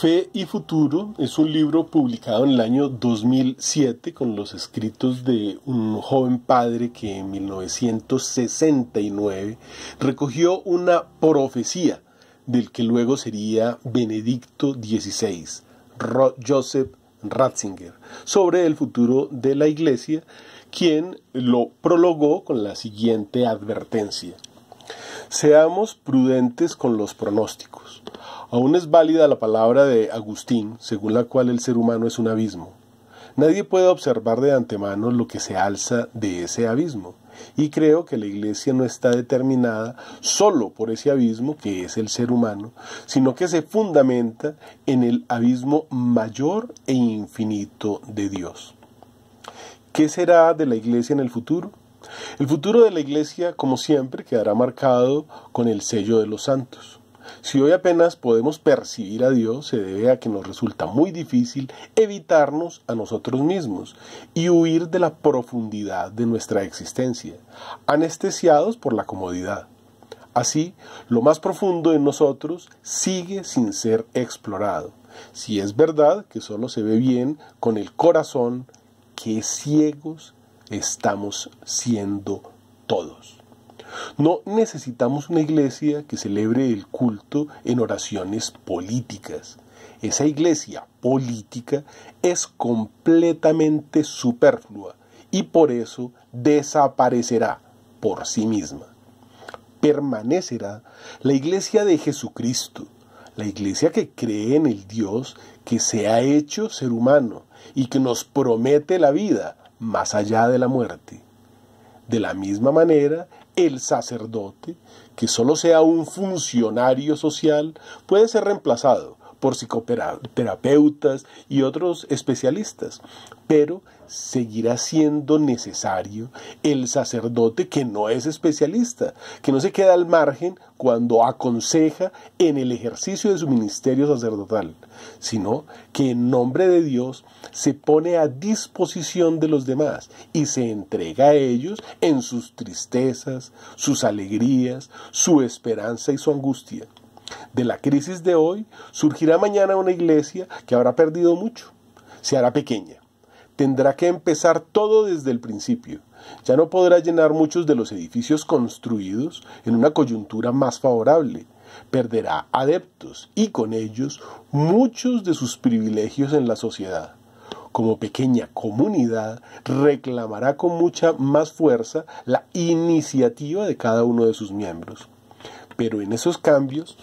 Fe y Futuro es un libro publicado en el año 2007 con los escritos de un joven padre que en 1969 recogió una profecía del que luego sería Benedicto XVI, Joseph Ratzinger, sobre el futuro de la Iglesia, quien lo prologó con la siguiente advertencia. Seamos prudentes con los pronósticos Aún es válida la palabra de Agustín, según la cual el ser humano es un abismo. Nadie puede observar de antemano lo que se alza de ese abismo, y creo que la Iglesia no está determinada solo por ese abismo que es el ser humano, sino que se fundamenta en el abismo mayor e infinito de Dios. ¿Qué será de la Iglesia en el futuro? El futuro de la Iglesia, como siempre, quedará marcado con el sello de los santos. Si hoy apenas podemos percibir a Dios, se debe a que nos resulta muy difícil evitarnos a nosotros mismos y huir de la profundidad de nuestra existencia, anestesiados por la comodidad. Así, lo más profundo en nosotros sigue sin ser explorado, si es verdad que solo se ve bien con el corazón, ¡qué ciegos estamos siendo todos. No necesitamos una iglesia que celebre el culto en oraciones políticas. Esa iglesia política es completamente superflua y por eso desaparecerá por sí misma. Permanecerá la iglesia de Jesucristo, la iglesia que cree en el Dios que se ha hecho ser humano y que nos promete la vida más allá de la muerte. De la misma manera, el sacerdote, que solo sea un funcionario social, puede ser reemplazado por psicoterapeutas y otros especialistas, pero seguirá siendo necesario el sacerdote que no es especialista, que no se queda al margen cuando aconseja en el ejercicio de su ministerio sacerdotal, sino que en nombre de Dios se pone a disposición de los demás y se entrega a ellos en sus tristezas, sus alegrías, su esperanza y su angustia de la crisis de hoy, surgirá mañana una iglesia que habrá perdido mucho, se hará pequeña. Tendrá que empezar todo desde el principio. Ya no podrá llenar muchos de los edificios construidos en una coyuntura más favorable. Perderá adeptos y con ellos muchos de sus privilegios en la sociedad como pequeña comunidad, reclamará con mucha más fuerza la iniciativa de cada uno de sus miembros. Pero en esos cambios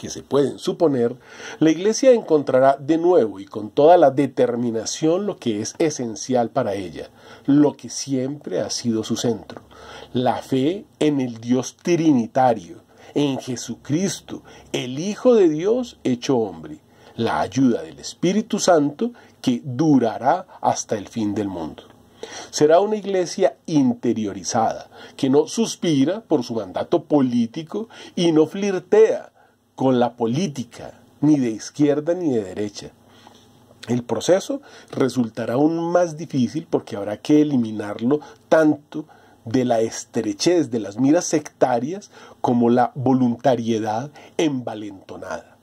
que se pueden suponer, la Iglesia encontrará de nuevo y con toda la determinación lo que es esencial para ella, lo que siempre ha sido su centro, la fe en el Dios Trinitario, en Jesucristo, el Hijo de Dios hecho hombre, la ayuda del Espíritu Santo que durará hasta el fin del mundo. Será una iglesia interiorizada, que no suspira por su mandato político y no flirtea con la política, ni de izquierda ni de derecha. El proceso resultará aún más difícil porque habrá que eliminarlo tanto de la estrechez de las miras sectarias como la voluntariedad envalentonada.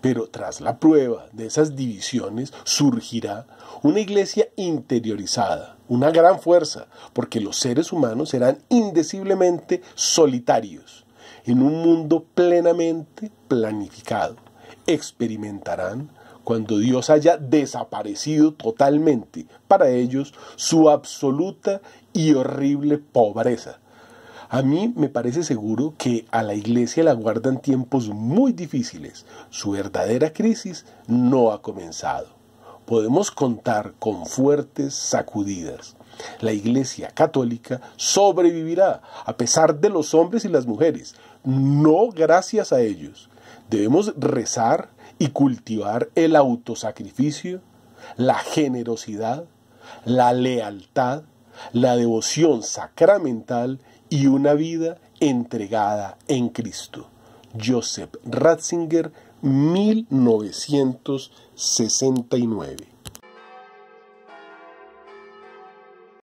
Pero tras la prueba de esas divisiones surgirá una iglesia interiorizada, una gran fuerza, porque los seres humanos serán indeciblemente solitarios en un mundo plenamente planificado. Experimentarán cuando Dios haya desaparecido totalmente para ellos su absoluta y horrible pobreza. A mí me parece seguro que a la iglesia la guardan tiempos muy difíciles. Su verdadera crisis no ha comenzado. Podemos contar con fuertes sacudidas. La Iglesia Católica sobrevivirá a pesar de los hombres y las mujeres, no gracias a ellos. Debemos rezar y cultivar el autosacrificio, la generosidad, la lealtad, la devoción sacramental y una vida entregada en Cristo. Joseph Ratzinger, 1969.